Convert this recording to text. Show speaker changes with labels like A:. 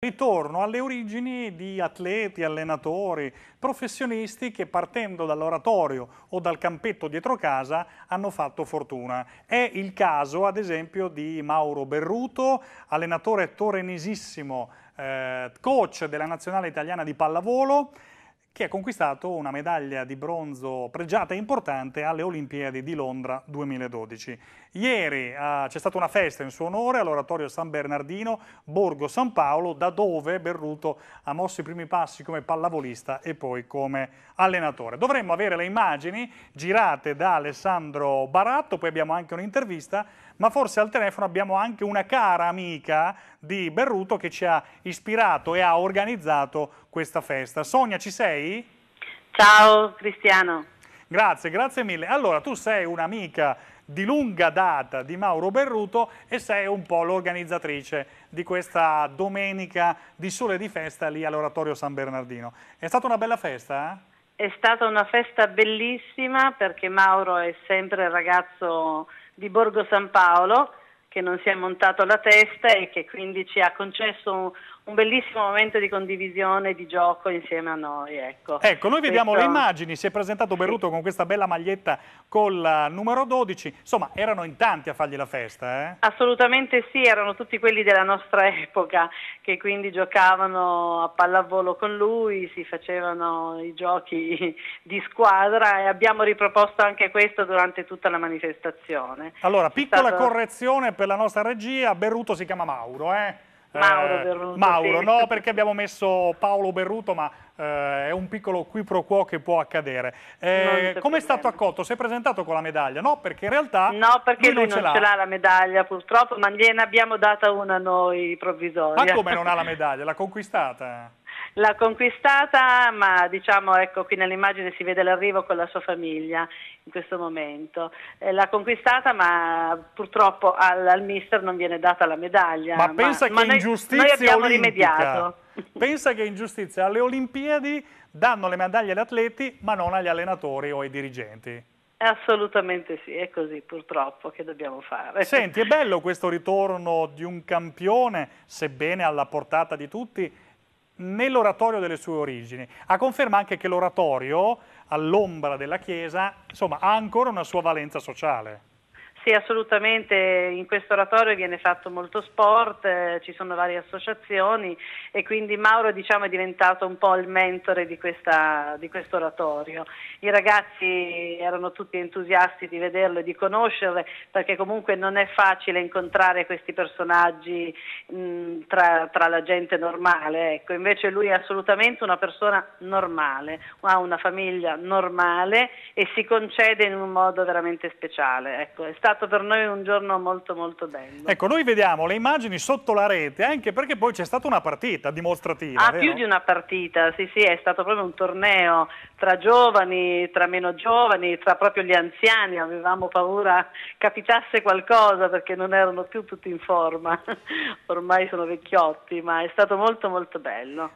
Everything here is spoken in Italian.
A: Ritorno alle origini di atleti, allenatori, professionisti che partendo dall'oratorio o dal campetto dietro casa hanno fatto fortuna. È il caso ad esempio di Mauro Berruto, allenatore torrenesissimo, eh, coach della nazionale italiana di pallavolo, che ha conquistato una medaglia di bronzo pregiata e importante alle Olimpiadi di Londra 2012. Ieri eh, c'è stata una festa in suo onore all'oratorio San Bernardino, Borgo San Paolo, da dove Berruto ha mosso i primi passi come pallavolista e poi come allenatore. Dovremmo avere le immagini girate da Alessandro Baratto, poi abbiamo anche un'intervista, ma forse al telefono abbiamo anche una cara amica di Berruto che ci ha ispirato e ha organizzato questa festa. Sonia, ci sei? sei? Ciao Cristiano. Grazie, grazie mille. Allora, tu sei un'amica di lunga data di Mauro Berruto e sei un po' l'organizzatrice di questa domenica di sole di festa lì all'Oratorio San Bernardino. È stata una bella festa? Eh? È stata
B: una festa bellissima perché Mauro è sempre il ragazzo di Borgo San Paolo che non si è montato la testa e che quindi ci ha concesso un un bellissimo momento di condivisione, di gioco insieme a noi. Ecco, ecco noi vediamo Questo... le
A: immagini, si è presentato Berruto sì. con questa bella maglietta col eh, numero 12, insomma erano in tanti a fargli la festa. Eh?
B: Assolutamente sì, erano tutti quelli della nostra epoca che quindi giocavano a pallavolo con lui, si facevano i giochi di squadra e abbiamo riproposto anche questo durante tutta la manifestazione.
A: Allora, piccola stato... correzione per la nostra regia, Berruto si chiama Mauro, eh?
B: Mauro, eh, Berruto, Mauro sì. no perché
A: abbiamo messo Paolo Berruto, ma eh, è un piccolo qui pro quo che può accadere. Eh, Come è stato accolto? Si è presentato con la medaglia? No, perché in realtà No, perché lui, lui non, non ce l'ha
B: la medaglia purtroppo, ma gliene abbiamo data una noi provvisoria. Ma come non ha la medaglia? L'ha conquistata? L'ha conquistata, ma diciamo, ecco qui nell'immagine si vede l'arrivo con la sua famiglia in questo momento. Eh, l'ha conquistata, ma purtroppo al, al, mister non viene data la medaglia. Ma, ma pensa che ma ingiustizia noi, noi olimpica. rimediato.
A: Pensa che ingiustizia. Alle Olimpiadi danno le medaglie agli atleti, ma non agli allenatori o ai dirigenti.
B: Assolutamente sì, è così purtroppo che dobbiamo fare.
A: Senti, è bello questo ritorno di un campione, sebbene alla portata di tutti, nell'oratorio delle sue origini. A conferma anche che l'oratorio, all'ombra della Chiesa, insomma, ha ancora una sua valenza sociale.
B: Sì, assolutamente, in questo oratorio viene fatto molto sport, eh, ci sono varie associazioni e quindi Mauro diciamo, è diventato un po' il mentore di, questa, di questo oratorio. I ragazzi erano tutti entusiasti di vederlo e di conoscerlo perché comunque non è facile incontrare questi personaggi mh, mm, tra, tra, la gente normale, ecco. invece lui è assolutamente una persona normale, ha una famiglia normale e si concede in un modo veramente speciale. Ecco. È stato stato per noi un giorno molto molto bello.
A: Ecco, noi vediamo le immagini sotto la rete, anche perché poi c'è stata una partita dimostrativa. Ah, vero? più di
B: una partita, sì sì, è stato proprio un torneo tra giovani, tra meno giovani, tra proprio gli anziani, avevamo paura capitasse qualcosa perché non erano più tutti in forma, ormai sono vecchiotti, ma è stato molto molto bello.